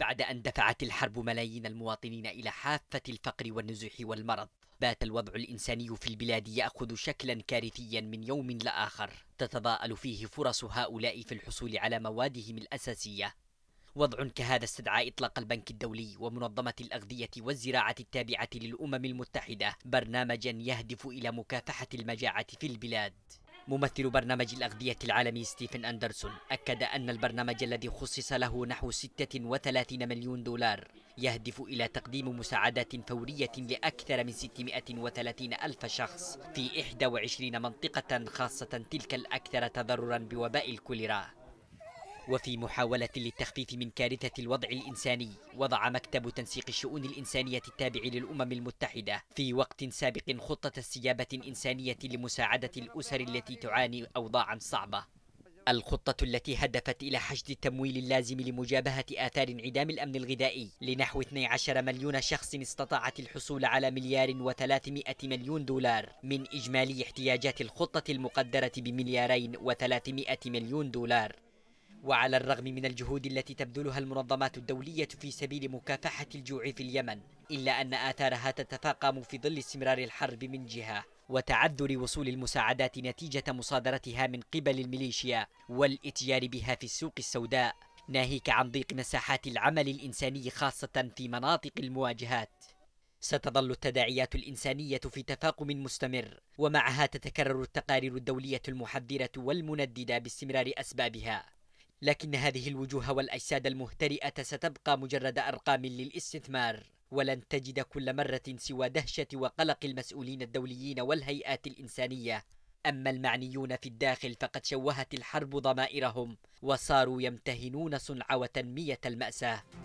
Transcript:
بعد أن دفعت الحرب ملايين المواطنين إلى حافة الفقر والنزوح والمرض بات الوضع الإنساني في البلاد يأخذ شكلا كارثيا من يوم لآخر تتضاءل فيه فرص هؤلاء في الحصول على موادهم الأساسية وضع كهذا استدعى إطلاق البنك الدولي ومنظمة الأغذية والزراعة التابعة للأمم المتحدة برنامجا يهدف إلى مكافحة المجاعة في البلاد ممثل برنامج الأغذية العالمي ستيفن أندرسون أكد أن البرنامج الذي خصص له نحو 36 مليون دولار يهدف إلى تقديم مساعدات فورية لأكثر من 630 ألف شخص في 21 منطقة خاصة تلك الأكثر تضررا بوباء الكوليرا وفي محاولة للتخفيف من كارثة الوضع الإنساني وضع مكتب تنسيق الشؤون الإنسانية التابع للأمم المتحدة في وقت سابق خطة استجابة إنسانية لمساعدة الأسر التي تعاني أوضاعا صعبة الخطة التي هدفت إلى حشد التمويل اللازم لمجابهة آثار انعدام الأمن الغذائي لنحو 12 مليون شخص استطاعت الحصول على مليار و300 مليون دولار من إجمالي احتياجات الخطة المقدرة بمليارين و300 مليون دولار وعلى الرغم من الجهود التي تبذلها المنظمات الدولية في سبيل مكافحة الجوع في اليمن إلا أن آثارها تتفاقم في ظل استمرار الحرب من جهة وتعذر وصول المساعدات نتيجة مصادرتها من قبل الميليشيا والإتجار بها في السوق السوداء ناهيك عن ضيق مساحات العمل الإنساني خاصة في مناطق المواجهات ستظل التداعيات الإنسانية في تفاقم مستمر ومعها تتكرر التقارير الدولية المحذرة والمنددة باستمرار أسبابها لكن هذه الوجوه والأجساد المهترئة ستبقى مجرد أرقام للاستثمار ولن تجد كل مرة سوى دهشة وقلق المسؤولين الدوليين والهيئات الإنسانية أما المعنيون في الداخل فقد شوهت الحرب ضمائرهم وصاروا يمتهنون صنع وتنمية المأساة